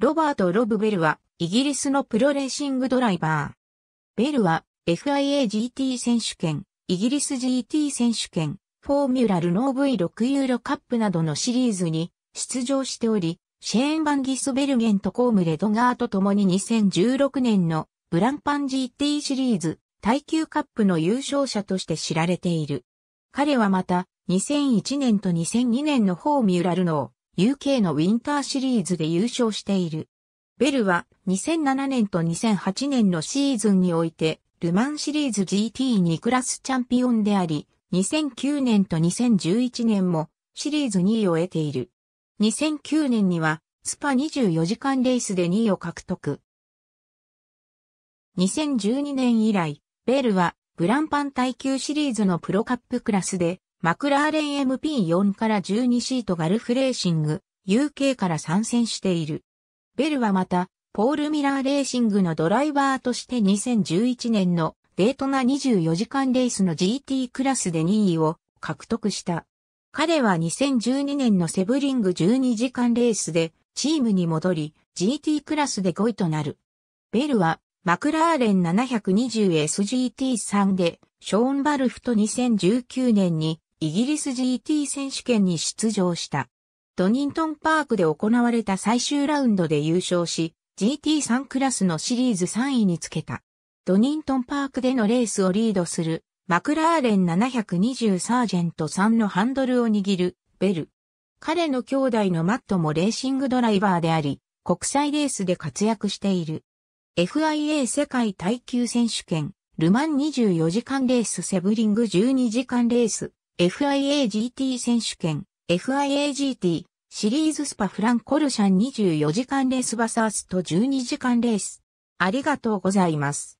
ロバート・ロブ・ベルは、イギリスのプロレーシングドライバー。ベルは、FIAGT 選手権、イギリス GT 選手権、フォーミュラルノー V6 ユーロカップなどのシリーズに出場しており、シェーン・バンギス・ベルゲンとコームレドガーと共に2016年のブランパン GT シリーズ耐久カップの優勝者として知られている。彼はまた、2001年と2002年のフォーミュラルノ UK のウィンターシリーズで優勝している。ベルは2007年と2008年のシーズンにおいて、ルマンシリーズ GT2 クラスチャンピオンであり、2009年と2011年もシリーズ2位を得ている。2009年にはスパ24時間レースで2位を獲得。2012年以来、ベルはグランパン耐久シリーズのプロカップクラスでマクラーレン MP4 から12シートガルフレーシング、UK から参戦している。ベルはまた、ポール・ミラーレーシングのドライバーとして2011年のデートナ24時間レースの GT クラスで2位を獲得した。彼は2012年のセブリング12時間レースでチームに戻り GT クラスで5位となる。ベルはマクラーレン 720SGT3 でショーン・バルフと2019年にイギリス GT 選手権に出場した。ドニントンパークで行われた最終ラウンドで優勝し、GT3 クラスのシリーズ3位につけた。ドニントンパークでのレースをリードする、マクラーレン720サージェント3のハンドルを握る、ベル。彼の兄弟のマットもレーシングドライバーであり、国際レースで活躍している。FIA 世界耐久選手権、ルマン24時間レースセブリング12時間レース、FIAGT 選手権、FIAGT、シリーズスパフランコルシャン24時間レースバサースと12時間レース。ありがとうございます。